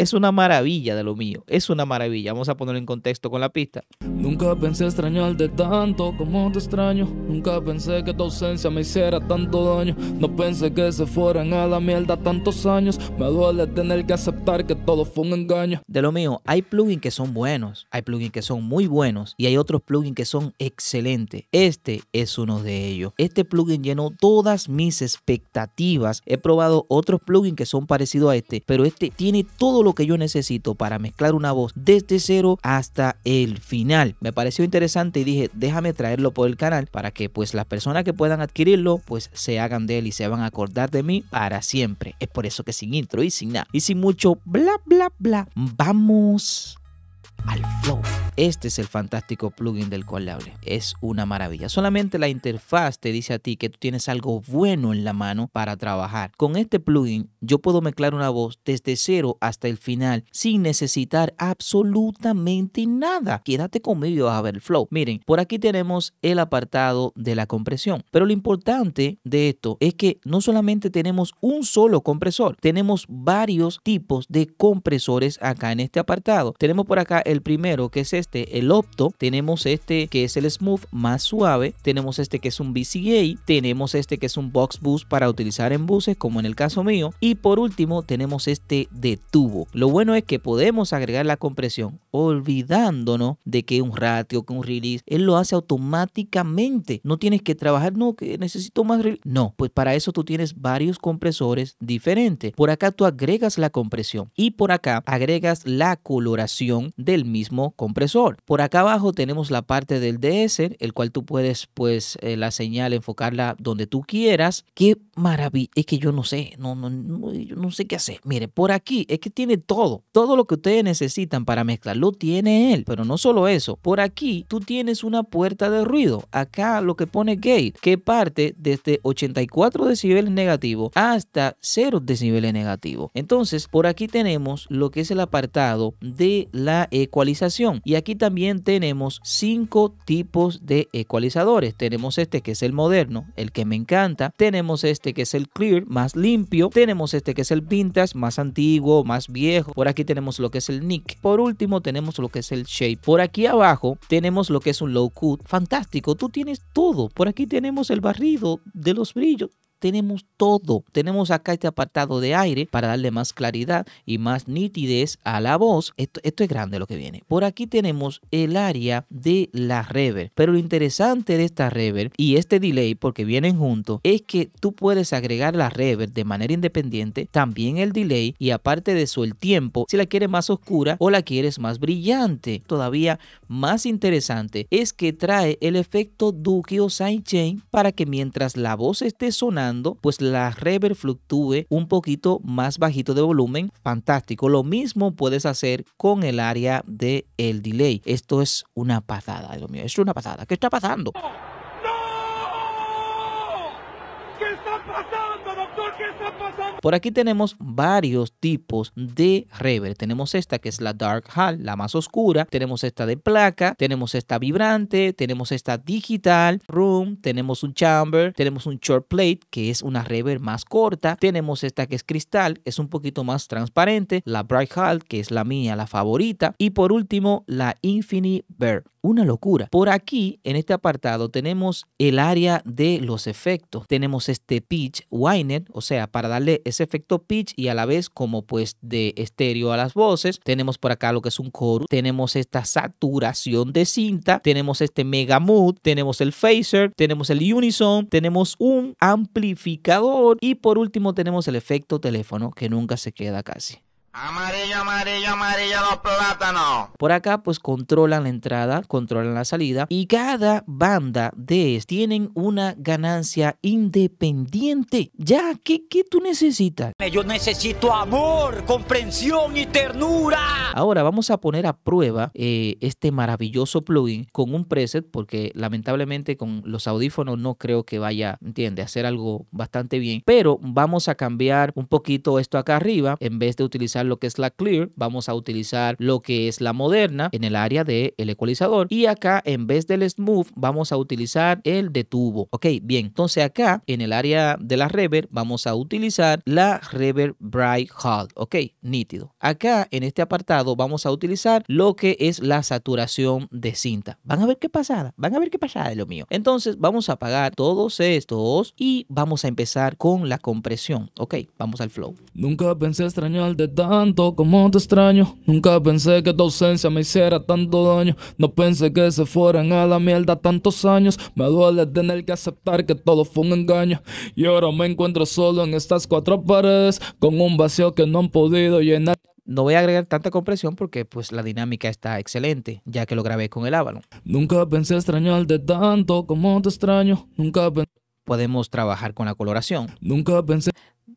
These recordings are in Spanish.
es una maravilla de lo mío, es una maravilla. Vamos a ponerlo en contexto con la pista. Nunca pensé extrañarte tanto como te extraño. Nunca pensé que tu ausencia me hiciera tanto daño. No pensé que se fueran a la mierda tantos años. Me duele tener que aceptar que todo fue un engaño. De lo mío, hay plugins que son buenos, hay plugins que son muy buenos y hay otros plugins que son excelentes. Este es uno de ellos. Este plugin llenó todas mis expectativas. He probado otros plugins que son parecidos a este, pero este tiene todo lo que yo necesito para mezclar una voz desde cero hasta el final. Me pareció interesante y dije, déjame traerlo por el canal para que pues las personas que puedan adquirirlo pues se hagan de él y se van a acordar de mí para siempre. Es por eso que sin intro y sin nada y sin mucho bla bla bla, vamos al flow. Este es el fantástico plugin del cual Es una maravilla. Solamente la interfaz te dice a ti que tú tienes algo bueno en la mano para trabajar. Con este plugin yo puedo mezclar una voz desde cero hasta el final sin necesitar absolutamente nada. Quédate conmigo y vas a ver el flow. Miren, por aquí tenemos el apartado de la compresión. Pero lo importante de esto es que no solamente tenemos un solo compresor, tenemos varios tipos de compresores acá en este apartado. Tenemos por acá el primero que es este este, el opto, tenemos este que es el smooth más suave, tenemos este que es un BCA, tenemos este que es un box boost para utilizar en buses como en el caso mío y por último tenemos este de tubo. Lo bueno es que podemos agregar la compresión olvidándonos de que un ratio, que un release, él lo hace automáticamente. No tienes que trabajar, no, que necesito más release. No, pues para eso tú tienes varios compresores diferentes. Por acá tú agregas la compresión y por acá agregas la coloración del mismo compresor. Por acá abajo tenemos la parte del DS, el cual tú puedes pues eh, la señal enfocarla donde tú quieras. Qué maravilla, es que yo no sé, no, no, yo no sé qué hacer. Mire, por aquí es que tiene todo, todo lo que ustedes necesitan para mezclar lo tiene él. Pero no solo eso, por aquí tú tienes una puerta de ruido. Acá lo que pone gate, que parte desde 84 decibeles negativo hasta 0 decibeles negativo Entonces, por aquí tenemos lo que es el apartado de la ecualización. Y aquí también tenemos cinco tipos de ecualizadores. Tenemos este que es el moderno, el que me encanta. Tenemos este que es el clear, más limpio. Tenemos este que es el vintage, más antiguo, más viejo. Por aquí tenemos lo que es el nick. Por último, tenemos tenemos lo que es el shape. Por aquí abajo tenemos lo que es un low cut. Fantástico, tú tienes todo. Por aquí tenemos el barrido de los brillos tenemos todo. Tenemos acá este apartado de aire para darle más claridad y más nitidez a la voz. Esto, es grande lo que viene. Por aquí tenemos el área de la reverb. Pero lo interesante de esta reverb y este delay, porque vienen juntos, es que tú puedes agregar la reverb de manera independiente, también el delay y aparte de eso el tiempo, si la quieres más oscura o la quieres más brillante. Todavía más interesante es que trae el efecto Duke o sidechain para que mientras la voz esté sonando, pues la reverb fluctúe un poquito más bajito de volumen, fantástico. Lo mismo puedes hacer con el área del el delay. Esto es una pasada, Dios mío, es una pasada. ¿Qué está pasando? Por aquí tenemos varios tipos de reverb. Tenemos esta que es la Dark Hall, la más oscura. Tenemos esta de placa. Tenemos esta vibrante. Tenemos esta digital, room. Tenemos un chamber. Tenemos un short plate, que es una reverb más corta. Tenemos esta que es cristal, es un poquito más transparente. La Bright Hall, que es la mía, la favorita. Y por último, la Infinite Bear una locura. Por aquí, en este apartado, tenemos el área de los efectos. Tenemos este pitch whiner, o sea, para darle ese efecto pitch y a la vez como pues de estéreo a las voces. Tenemos por acá lo que es un coro. Tenemos esta saturación de cinta. Tenemos este mega mood. Tenemos el phaser. Tenemos el unison. Tenemos un amplificador. Y por último tenemos el efecto teléfono que nunca se queda casi. Amarillo, amarillo, amarillo, los plátanos. Por acá pues controlan la entrada, controlan la salida y cada banda de tienen una ganancia independiente. Ya, ¿qué, tú necesitas? Yo necesito amor, comprensión y ternura. Ahora vamos a poner a prueba eh, este maravilloso plugin con un preset porque lamentablemente con los audífonos no creo que vaya, entiende, a hacer algo bastante bien. Pero vamos a cambiar un poquito esto acá arriba en vez de utilizar lo que es la clear, vamos a utilizar lo que es la moderna en el área del el ecualizador y acá en vez del smooth vamos a utilizar el de tubo. Ok, bien, entonces acá en el área de la reverb vamos a utilizar la reverb bright hall. Ok, nítido. Acá en este apartado vamos a utilizar lo que es la saturación de cinta. Van a ver qué pasada, van a ver qué pasada de lo mío. Entonces vamos a apagar todos estos y vamos a empezar con la compresión. Ok, vamos al flow. Nunca pensé extrañar de tanto como te extraño. Nunca pensé que tu ausencia me hiciera tanto daño. No pensé que se fueran a la mierda tantos años. Me duele tener que aceptar que todo fue un engaño. Y ahora me encuentro solo en estas cuatro paredes, con un vacío que no han podido llenar. No voy a agregar tanta compresión porque pues la dinámica está excelente, ya que lo grabé con el Avalon. Nunca pensé extrañarte tanto como te extraño. Nunca pensé podemos trabajar con la coloración. Nunca pensé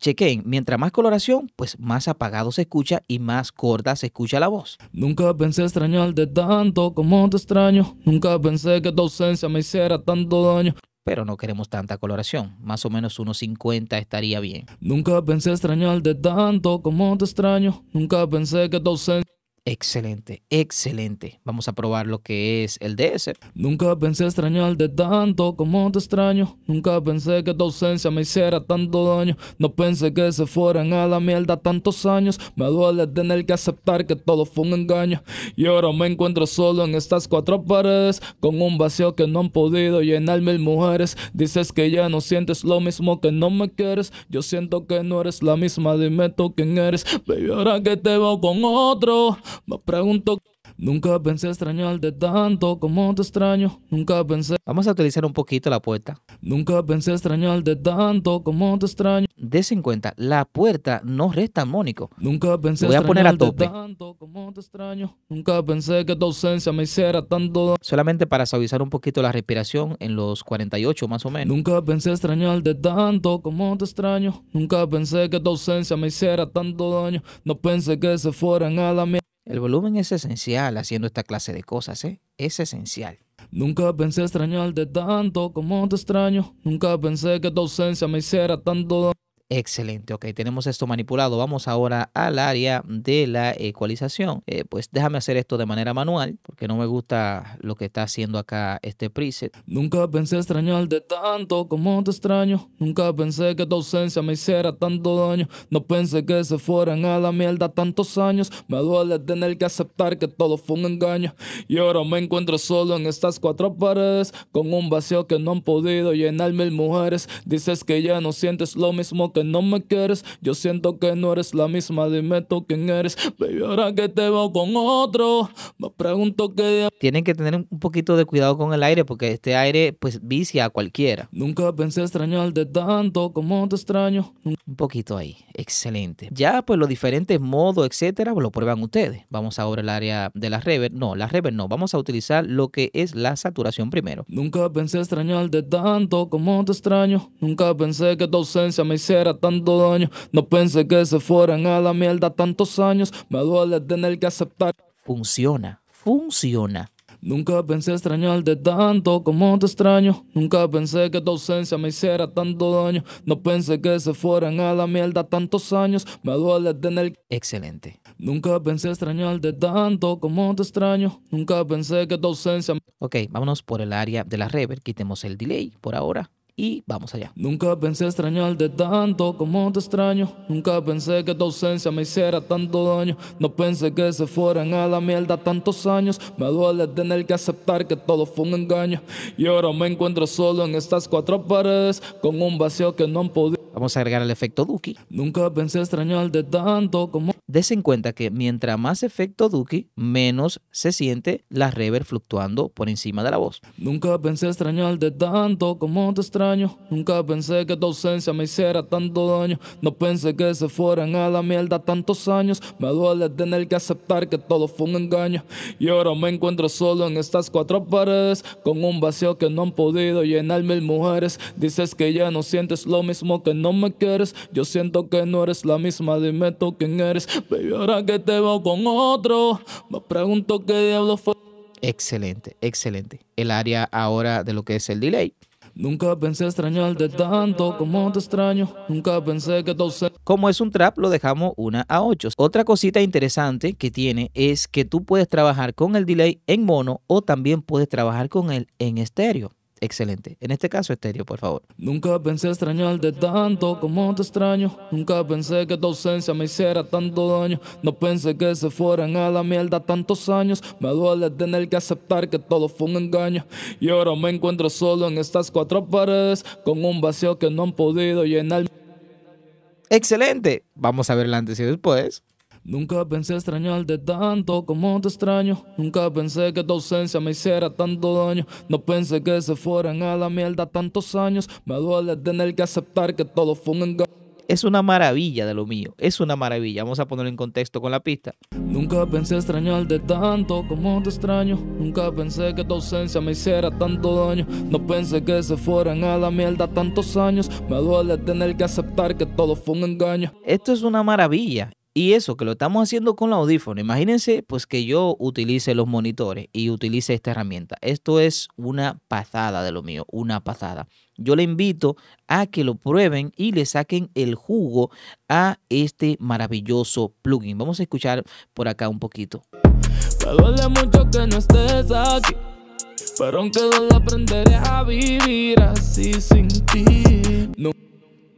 chequen, mientras más coloración, pues más apagado se escucha y más corta se escucha la voz. Nunca pensé extrañarte tanto como te extraño, nunca pensé que tu ausencia me hiciera tanto daño. Pero no queremos tanta coloración, más o menos 1.50 estaría bien. Nunca pensé extrañarte tanto como te extraño, nunca pensé que tu ausencia... Excelente, excelente. Vamos a probar lo que es el DS. Nunca pensé extrañarte tanto como te extraño. Nunca pensé que tu ausencia me hiciera tanto daño. No pensé que se fueran a la mierda tantos años. Me duele tener que aceptar que todo fue un engaño. Y ahora me encuentro solo en estas cuatro paredes. Con un vacío que no han podido llenar mil mujeres. Dices que ya no sientes lo mismo que no me quieres. Yo siento que no eres la misma. Dime tú quién eres. Baby, ahora que te veo con otro. Me pregunto, nunca pensé extrañarte tanto como te extraño, nunca pensé. Vamos a utilizar un poquito la puerta. Nunca pensé extrañarte tanto como te extraño. De 50, la puerta no resta armónico. Nunca pensé voy a poner a tope. Tanto como te extraño, nunca pensé que tu ausencia me hiciera tanto. Solamente para suavizar un poquito la respiración en los 48 más o menos. Nunca pensé extrañarte tanto como te extraño, nunca pensé que tu ausencia me hiciera tanto daño, no pensé que se fueran a la mierda. El volumen es esencial haciendo esta clase de cosas, ¿eh? Es esencial. Nunca pensé extrañarte tanto como te extraño. Nunca pensé que tu ausencia me hiciera tanto daño. Excelente, ok, tenemos esto manipulado. Vamos ahora al área de la ecualización. Eh, pues déjame hacer esto de manera manual, porque no me gusta lo que está haciendo acá este preset. Nunca pensé extrañarte tanto como te extraño. Nunca pensé que tu ausencia me hiciera tanto daño. No pensé que se fueran a la mierda tantos años. Me duele tener que aceptar que todo fue un engaño. Y ahora me encuentro solo en estas cuatro paredes, con un vacío que no han podido llenar mil mujeres. Dices que ya no sientes lo mismo que no me quieres. Yo siento que no eres la misma, dime tú quién eres. Baby, ahora que te veo con otro, me pregunto qué... Tienen que tener un poquito de cuidado con el aire porque este aire pues vicia a cualquiera. Nunca pensé extrañarte tanto como te extraño. Un poquito ahí, excelente. Ya pues los diferentes modos, etcétera, pues, lo prueban ustedes. Vamos ahora al área de la rever. No, la rever no. Vamos a utilizar lo que es la saturación primero. Nunca pensé extrañarte tanto como te extraño. Nunca pensé que tu ausencia me hiciera tanto daño. No pensé que se fueran a la mierda tantos años. Me duele tener que aceptar. Funciona, funciona. Nunca pensé de tanto como te extraño. Nunca pensé que tu ausencia me hiciera tanto daño. No pensé que se fueran a la mierda tantos años. Me duele tener. Excelente. Nunca pensé de tanto como te extraño. Nunca pensé que tu ausencia. Ok, vámonos por el área de la rever. Quitemos el delay por ahora y vamos allá. Nunca pensé extrañarte tanto como te extraño. Nunca pensé que tu ausencia me hiciera tanto daño. No pensé que se fueran a la mierda tantos años. Me duele tener que aceptar que todo fue un engaño. Y ahora me encuentro solo en estas cuatro paredes con un vacío que no han podido. Vamos a agregar el efecto Duki. Nunca pensé extrañarte tanto como... Desen cuenta que mientras más efecto Duki, menos se siente la reverb fluctuando por encima de la voz. Nunca pensé extrañarte tanto como te extraño. Nunca pensé que tu ausencia me hiciera tanto daño. No pensé que se fueran a la mierda tantos años. Me duele tener que aceptar que todo fue un engaño. Y ahora me encuentro solo en estas cuatro paredes, con un vacío que no han podido llenar mil mujeres. Dices que ya no sientes lo mismo que no no me quieres. Yo siento que no eres la misma, dime tú quien eres. Baby, ahora que te voy con otro, me pregunto qué diablo fue. Excelente, excelente. El área ahora de lo que es el delay. Nunca pensé extrañarte tanto como te extraño. Nunca pensé que todo Como es un trap, lo dejamos una a ocho. Otra cosita interesante que tiene es que tú puedes trabajar con el delay en mono o también puedes trabajar con él en estéreo excelente. En este caso, estéreo, por favor. Nunca pensé extrañarte tanto como te extraño. Nunca pensé que tu ausencia me hiciera tanto daño. No pensé que se fueran a la mierda tantos años. Me duele tener que aceptar que todo fue un engaño. Y ahora me encuentro solo en estas cuatro paredes, con un vacío que no han podido llenar. Excelente. Vamos a el antes y después. Nunca pensé de tanto como te extraño. Nunca pensé que tu ausencia me hiciera tanto daño. No pensé que se fueran a la mierda tantos años. Me duele tener que aceptar que todo fue un engaño es una maravilla de lo mío, es una maravilla. Vamos a ponerlo en contexto con la pista. Nunca pensé de tanto como te extraño. Nunca pensé que tu ausencia me hiciera tanto daño. No pensé que se fueran a la mierda tantos años. Me duele tener que aceptar que todo fue un engaño. Esto es una maravilla. Y eso que lo estamos haciendo con la audífono. Imagínense pues que yo utilice los monitores y utilice esta herramienta. Esto es una pasada de lo mío, una pasada. Yo le invito a que lo prueben y le saquen el jugo a este maravilloso plugin. Vamos a escuchar por acá un poquito. Me duele mucho que no estés aquí, pero aunque aprenderé a vivir así sin ti.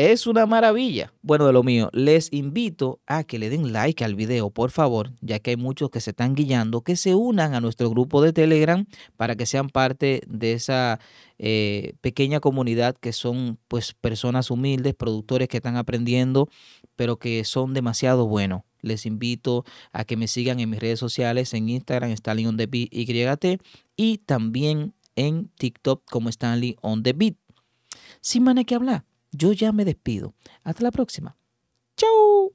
Es una maravilla. Bueno, de lo mío, les invito a que le den like al video, por favor, ya que hay muchos que se están guiando, que se unan a nuestro grupo de Telegram para que sean parte de esa eh, pequeña comunidad que son pues personas humildes, productores que están aprendiendo, pero que son demasiado buenos. Les invito a que me sigan en mis redes sociales, en Instagram, Stanley on the Beat, y también en TikTok como Stanley on the Beat. Sin más que hablar yo ya me despido. Hasta la próxima. ¡Chao!